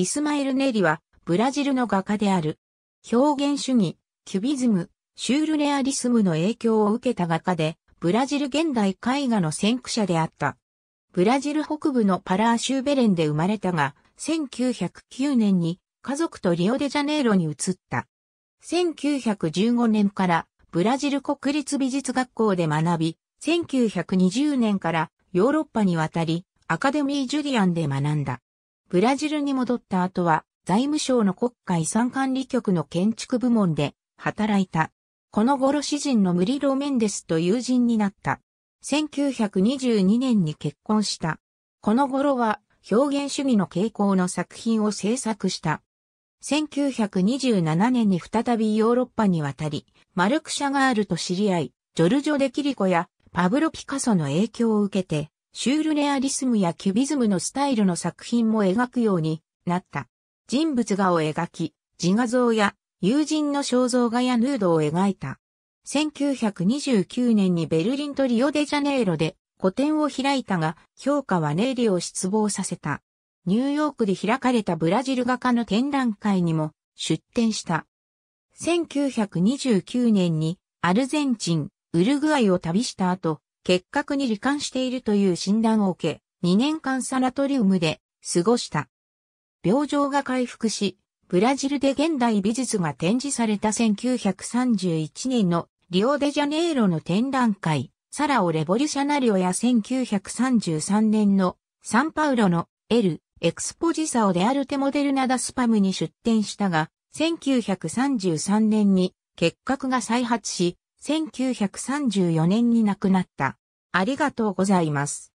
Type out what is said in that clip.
イスマエル・ネリは、ブラジルの画家である。表現主義、キュビズム、シュールレアリスムの影響を受けた画家で、ブラジル現代絵画の先駆者であった。ブラジル北部のパラーシューベレンで生まれたが、1909年に家族とリオデジャネイロに移った。1915年からブラジル国立美術学校で学び、1920年からヨーロッパに渡り、アカデミー・ジュリアンで学んだ。ブラジルに戻った後は、財務省の国家遺産管理局の建築部門で働いた。この頃詩人のムリロ・メンデスと友人になった。1922年に結婚した。この頃は表現主義の傾向の作品を制作した。1927年に再びヨーロッパに渡り、マルク・シャガールと知り合い、ジョルジョ・デ・キリコやパブロ・ピカソの影響を受けて、シュールレアリスムやキュビズムのスタイルの作品も描くようになった。人物画を描き、自画像や友人の肖像画やヌードを描いた。1929年にベルリンとリオデジャネイロで個展を開いたが、評価はネイリを失望させた。ニューヨークで開かれたブラジル画家の展覧会にも出展した。1929年にアルゼンチン、ウルグアイを旅した後、結核に罹患しているという診断を受け、2年間サラトリウムで過ごした。病状が回復し、ブラジルで現代美術が展示された1931年のリオデジャネイロの展覧会、サラオ・レボリュシャナリオや1933年のサンパウロのエル・エクスポジサオでアルテモデルナダスパムに出展したが、1933年に結核が再発し、1934年に亡くなった。ありがとうございます。